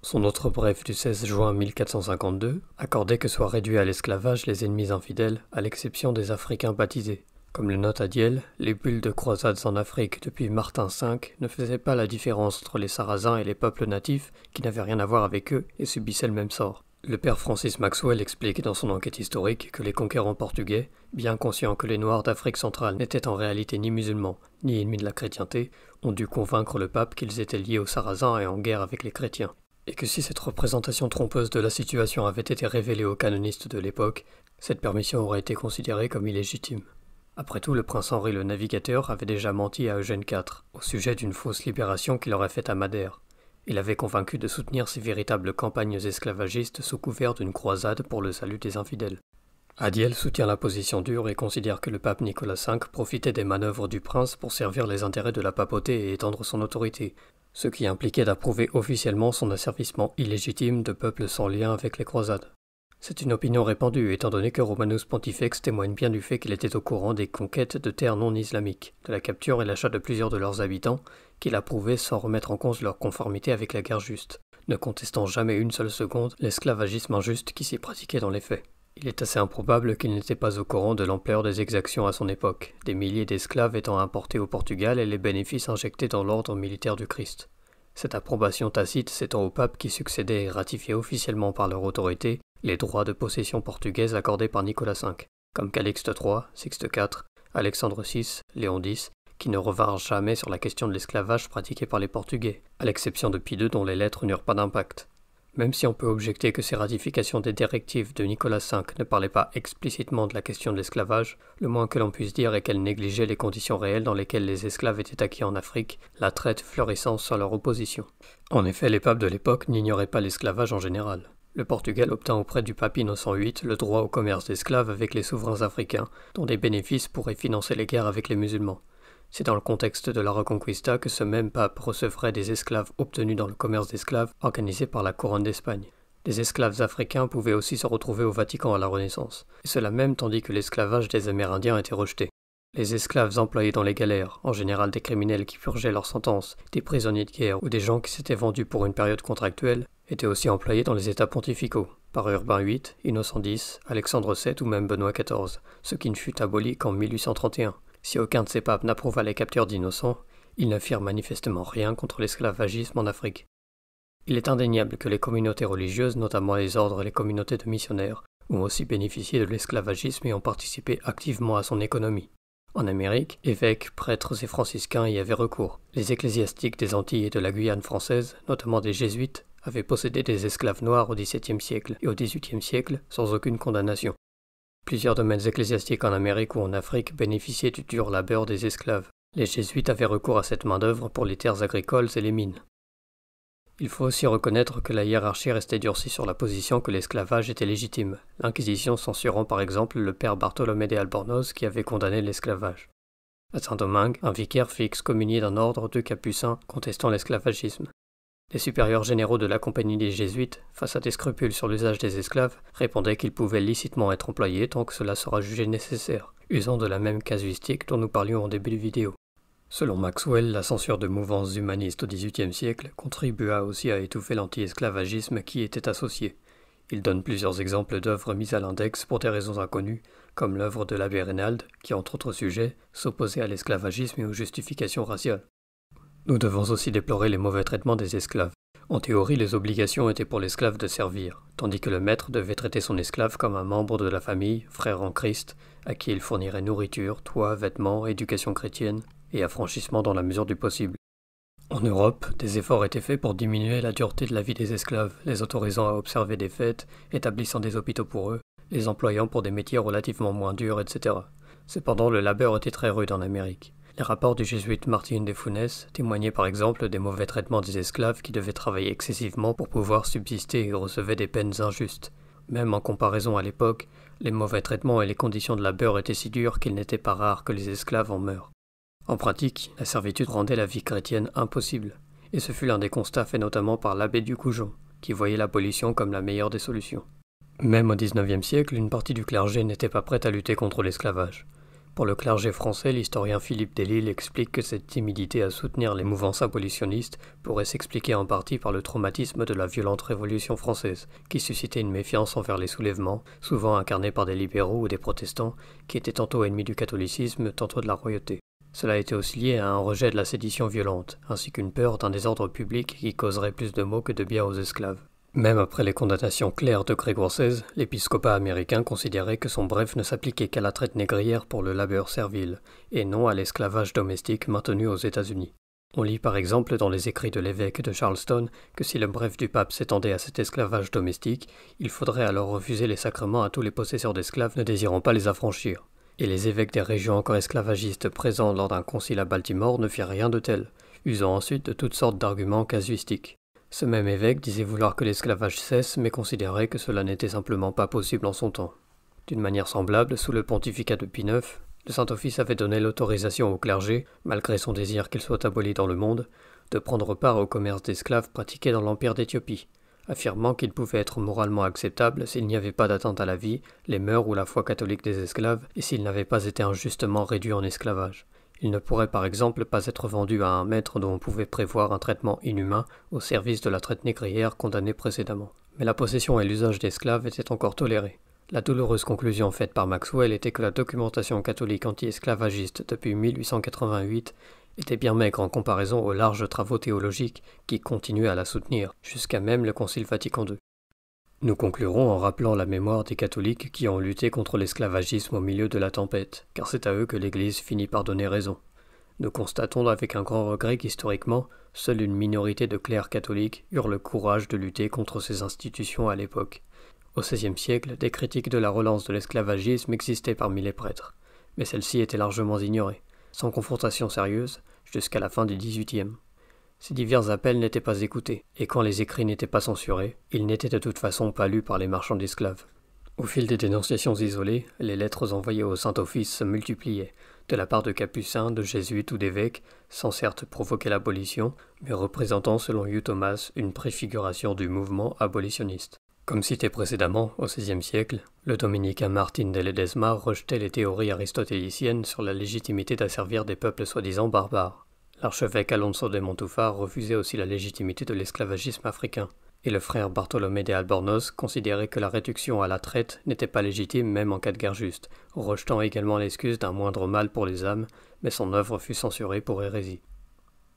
[SPEAKER 1] Son autre bref du 16 juin 1452 accordait que soient réduits à l'esclavage les ennemis infidèles, à l'exception des Africains baptisés. Comme le note Adiel, les bulles de croisades en Afrique depuis Martin V ne faisaient pas la différence entre les Sarrasins et les peuples natifs qui n'avaient rien à voir avec eux et subissaient le même sort. Le père Francis Maxwell explique dans son enquête historique que les conquérants portugais, bien conscients que les Noirs d'Afrique centrale n'étaient en réalité ni musulmans, ni ennemis de la chrétienté, ont dû convaincre le pape qu'ils étaient liés aux Sarrasins et en guerre avec les chrétiens et que si cette représentation trompeuse de la situation avait été révélée aux canonistes de l'époque, cette permission aurait été considérée comme illégitime. Après tout, le prince Henri le Navigateur avait déjà menti à Eugène IV au sujet d'une fausse libération qu'il aurait faite à Madère. Il avait convaincu de soutenir ses véritables campagnes esclavagistes sous couvert d'une croisade pour le salut des infidèles. Adiel soutient la position dure et considère que le pape Nicolas V profitait des manœuvres du prince pour servir les intérêts de la papauté et étendre son autorité, ce qui impliquait d'approuver officiellement son asservissement illégitime de peuples sans lien avec les croisades. C'est une opinion répandue étant donné que Romanus Pontifex témoigne bien du fait qu'il était au courant des conquêtes de terres non islamiques, de la capture et l'achat de plusieurs de leurs habitants, qu'il approuvait sans remettre en cause leur conformité avec la guerre juste, ne contestant jamais une seule seconde l'esclavagisme injuste qui s'y pratiquait dans les faits. Il est assez improbable qu'il n'était pas au courant de l'ampleur des exactions à son époque, des milliers d'esclaves étant importés au Portugal et les bénéfices injectés dans l'ordre militaire du Christ. Cette approbation tacite s'étend au pape qui succédait et ratifiait officiellement par leur autorité les droits de possession portugaise accordés par Nicolas V, comme Calixte III, Sixte IV, Alexandre VI, Léon X, qui ne revinrent jamais sur la question de l'esclavage pratiqué par les Portugais, à l'exception de Pie II dont les lettres n'eurent pas d'impact. Même si on peut objecter que ces ratifications des directives de Nicolas V ne parlaient pas explicitement de la question de l'esclavage, le moins que l'on puisse dire est qu'elles négligeaient les conditions réelles dans lesquelles les esclaves étaient acquis en Afrique, la traite fleurissant sans leur opposition. En effet, les papes de l'époque n'ignoraient pas l'esclavage en général. Le Portugal obtint auprès du pape Innocent le droit au commerce d'esclaves avec les souverains africains, dont des bénéfices pourraient financer les guerres avec les musulmans. C'est dans le contexte de la Reconquista que ce même pape recevrait des esclaves obtenus dans le commerce d'esclaves organisé par la couronne d'Espagne. Des esclaves africains pouvaient aussi se retrouver au Vatican à la Renaissance, et cela même tandis que l'esclavage des Amérindiens était rejeté. Les esclaves employés dans les galères, en général des criminels qui purgeaient leur sentence, des prisonniers de guerre ou des gens qui s'étaient vendus pour une période contractuelle, étaient aussi employés dans les États pontificaux, par Urbain VIII, Innocent X, Alexandre VII ou même Benoît XIV, ce qui ne fut aboli qu'en 1831. Si aucun de ces papes n'approuva les captures d'innocents, ils ne firent manifestement rien contre l'esclavagisme en Afrique. Il est indéniable que les communautés religieuses, notamment les ordres et les communautés de missionnaires, ont aussi bénéficié de l'esclavagisme et ont participé activement à son économie. En Amérique, évêques, prêtres et franciscains y avaient recours. Les ecclésiastiques des Antilles et de la Guyane française, notamment des jésuites, avaient possédé des esclaves noirs au XVIIe siècle et au XVIIIe siècle sans aucune condamnation. Plusieurs domaines ecclésiastiques en Amérique ou en Afrique bénéficiaient du dur labeur des esclaves. Les jésuites avaient recours à cette main-d'œuvre pour les terres agricoles et les mines. Il faut aussi reconnaître que la hiérarchie restait durcie sur la position que l'esclavage était légitime, l'Inquisition censurant par exemple le père Bartholomé de Albornoz qui avait condamné l'esclavage. À Saint-Domingue, un vicaire fit excommunier d'un ordre de capucins contestant l'esclavagisme. Les supérieurs généraux de la Compagnie des Jésuites, face à des scrupules sur l'usage des esclaves, répondaient qu'ils pouvaient licitement être employés tant que cela sera jugé nécessaire, usant de la même casuistique dont nous parlions en début de vidéo. Selon Maxwell, la censure de mouvances humanistes au XVIIIe siècle contribua aussi à étouffer l'anti-esclavagisme qui y était associé. Il donne plusieurs exemples d'œuvres mises à l'index pour des raisons inconnues, comme l'œuvre de l'abbé Reynald, qui, entre autres sujets, s'opposait à l'esclavagisme et aux justifications raciales. Nous devons aussi déplorer les mauvais traitements des esclaves. En théorie, les obligations étaient pour l'esclave de servir, tandis que le maître devait traiter son esclave comme un membre de la famille, frère en Christ, à qui il fournirait nourriture, toit, vêtements, éducation chrétienne et affranchissement dans la mesure du possible. En Europe, des efforts étaient faits pour diminuer la dureté de la vie des esclaves, les autorisant à observer des fêtes, établissant des hôpitaux pour eux, les employant pour des métiers relativement moins durs, etc. Cependant, le labeur était très rude en Amérique. Les rapports du jésuite Martin de Funès témoignaient par exemple des mauvais traitements des esclaves qui devaient travailler excessivement pour pouvoir subsister et recevaient des peines injustes. Même en comparaison à l'époque, les mauvais traitements et les conditions de labeur étaient si dures qu'il n'était pas rare que les esclaves en meurent. En pratique, la servitude rendait la vie chrétienne impossible, et ce fut l'un des constats faits notamment par l'abbé du Ducoujon, qui voyait l'abolition comme la meilleure des solutions. Même au XIXe siècle, une partie du clergé n'était pas prête à lutter contre l'esclavage. Pour le clergé français, l'historien Philippe Delille explique que cette timidité à soutenir les mouvances abolitionnistes pourrait s'expliquer en partie par le traumatisme de la violente Révolution française, qui suscitait une méfiance envers les soulèvements, souvent incarnés par des libéraux ou des protestants, qui étaient tantôt ennemis du catholicisme, tantôt de la royauté. Cela était aussi lié à un rejet de la sédition violente, ainsi qu'une peur d'un désordre public qui causerait plus de maux que de bien aux esclaves. Même après les condamnations claires de Grégoire XVI, l'épiscopat américain considérait que son bref ne s'appliquait qu'à la traite négrière pour le labeur servile, et non à l'esclavage domestique maintenu aux États-Unis. On lit par exemple dans les écrits de l'évêque de Charleston que si le bref du pape s'étendait à cet esclavage domestique, il faudrait alors refuser les sacrements à tous les possesseurs d'esclaves ne désirant pas les affranchir. Et les évêques des régions encore esclavagistes présents lors d'un concile à Baltimore ne firent rien de tel, usant ensuite de toutes sortes d'arguments casuistiques. Ce même évêque disait vouloir que l'esclavage cesse, mais considérait que cela n'était simplement pas possible en son temps. D'une manière semblable, sous le pontificat de Pie IX, le Saint-Office avait donné l'autorisation au clergé, malgré son désir qu'il soit aboli dans le monde, de prendre part au commerce d'esclaves pratiqué dans l'Empire d'Éthiopie, affirmant qu'il pouvait être moralement acceptable s'il n'y avait pas d'atteinte à la vie, les mœurs ou la foi catholique des esclaves, et s'ils n'avaient pas été injustement réduits en esclavage. Il ne pourrait par exemple pas être vendu à un maître dont on pouvait prévoir un traitement inhumain au service de la traite négrière condamnée précédemment. Mais la possession et l'usage d'esclaves étaient encore tolérés. La douloureuse conclusion faite par Maxwell était que la documentation catholique anti-esclavagiste depuis 1888 était bien maigre en comparaison aux larges travaux théologiques qui continuaient à la soutenir, jusqu'à même le Concile Vatican II. Nous conclurons en rappelant la mémoire des catholiques qui ont lutté contre l'esclavagisme au milieu de la tempête, car c'est à eux que l'Église finit par donner raison. Nous constatons avec un grand regret qu'historiquement, seule une minorité de clercs catholiques eurent le courage de lutter contre ces institutions à l'époque. Au XVIe siècle, des critiques de la relance de l'esclavagisme existaient parmi les prêtres, mais celles-ci étaient largement ignorées, sans confrontation sérieuse, jusqu'à la fin du XVIIIe. Ces divers appels n'étaient pas écoutés, et quand les écrits n'étaient pas censurés, ils n'étaient de toute façon pas lus par les marchands d'esclaves. Au fil des dénonciations isolées, les lettres envoyées au Saint-Office se multipliaient, de la part de capucins, de jésuites ou d'évêques, sans certes provoquer l'abolition, mais représentant selon Hugh Thomas une préfiguration du mouvement abolitionniste. Comme cité précédemment, au XVIe siècle, le dominicain Martin de Ledesma rejetait les théories aristotéliciennes sur la légitimité d'asservir des peuples soi-disant barbares. L'archevêque Alonso de Montúfar refusait aussi la légitimité de l'esclavagisme africain, et le frère Bartholomé de Albornoz considérait que la réduction à la traite n'était pas légitime même en cas de guerre juste, rejetant également l'excuse d'un moindre mal pour les âmes, mais son œuvre fut censurée pour hérésie.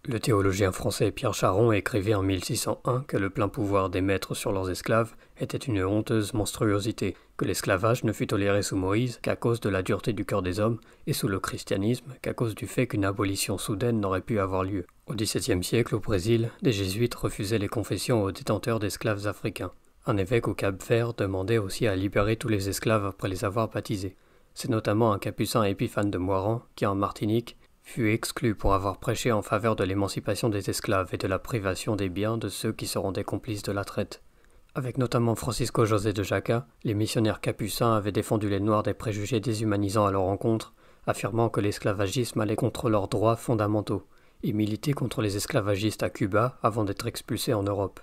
[SPEAKER 1] Le théologien français Pierre Charron écrivait en 1601 que le plein pouvoir des maîtres sur leurs esclaves était une honteuse monstruosité, que l'esclavage ne fut toléré sous Moïse qu'à cause de la dureté du cœur des hommes, et sous le christianisme qu'à cause du fait qu'une abolition soudaine n'aurait pu avoir lieu. Au XVIIe siècle, au Brésil, des jésuites refusaient les confessions aux détenteurs d'esclaves africains. Un évêque au Cap Vert demandait aussi à libérer tous les esclaves après les avoir baptisés. C'est notamment un capucin épiphane de Moiran qui, en Martinique, fut exclu pour avoir prêché en faveur de l'émancipation des esclaves et de la privation des biens de ceux qui se des complices de la traite. Avec notamment Francisco José de Jaca, les missionnaires capucins avaient défendu les Noirs des préjugés déshumanisants à leur encontre, affirmant que l'esclavagisme allait contre leurs droits fondamentaux, et militaient contre les esclavagistes à Cuba avant d'être expulsés en Europe.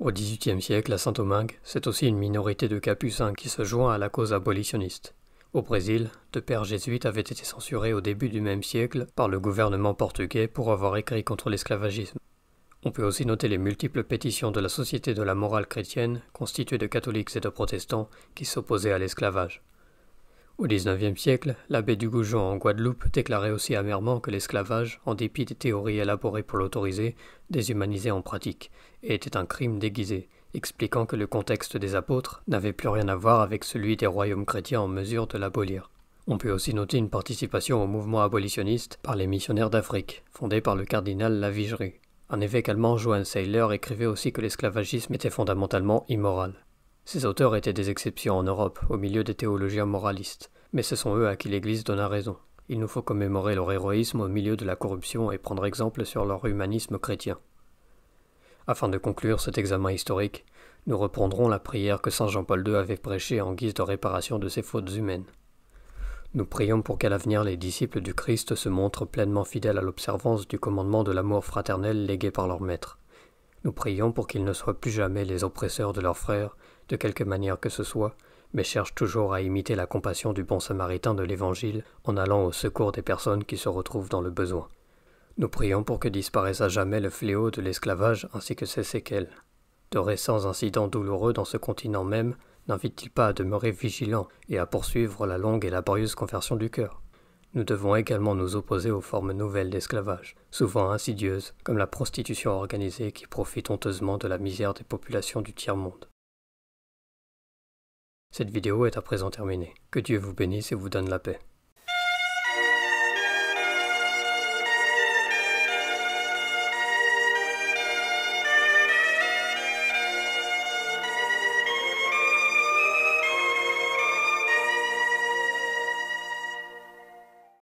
[SPEAKER 1] Au XVIIIe siècle, à Saint-Domingue, c'est aussi une minorité de capucins qui se joint à la cause abolitionniste. Au Brésil, deux pères jésuites avaient été censurés au début du même siècle par le gouvernement portugais pour avoir écrit contre l'esclavagisme. On peut aussi noter les multiples pétitions de la Société de la morale chrétienne, constituée de catholiques et de protestants, qui s'opposaient à l'esclavage. Au XIXe siècle, l'abbé du Goujon en Guadeloupe déclarait aussi amèrement que l'esclavage, en dépit des théories élaborées pour l'autoriser, déshumanisait en pratique, et était un crime déguisé, expliquant que le contexte des apôtres n'avait plus rien à voir avec celui des royaumes chrétiens en mesure de l'abolir. On peut aussi noter une participation au mouvement abolitionniste par les missionnaires d'Afrique, fondés par le cardinal Lavigerie. Un évêque allemand, Johann Seiler, écrivait aussi que l'esclavagisme était fondamentalement immoral. Ces auteurs étaient des exceptions en Europe, au milieu des théologiens moralistes, mais ce sont eux à qui l'Église donna raison. Il nous faut commémorer leur héroïsme au milieu de la corruption et prendre exemple sur leur humanisme chrétien. Afin de conclure cet examen historique, nous reprendrons la prière que Saint Jean-Paul II avait prêchée en guise de réparation de ses fautes humaines. Nous prions pour qu'à l'avenir les disciples du Christ se montrent pleinement fidèles à l'observance du commandement de l'amour fraternel légué par leur Maître. Nous prions pour qu'ils ne soient plus jamais les oppresseurs de leurs frères, de quelque manière que ce soit, mais cherchent toujours à imiter la compassion du bon samaritain de l'Évangile en allant au secours des personnes qui se retrouvent dans le besoin. Nous prions pour que disparaisse à jamais le fléau de l'esclavage ainsi que ses séquelles. De récents incidents douloureux dans ce continent même n'invitent-ils pas à demeurer vigilants et à poursuivre la longue et laborieuse conversion du cœur Nous devons également nous opposer aux formes nouvelles d'esclavage, souvent insidieuses, comme la prostitution organisée qui profite honteusement de la misère des populations du tiers-monde. Cette vidéo est à présent terminée. Que Dieu vous bénisse et vous donne la paix.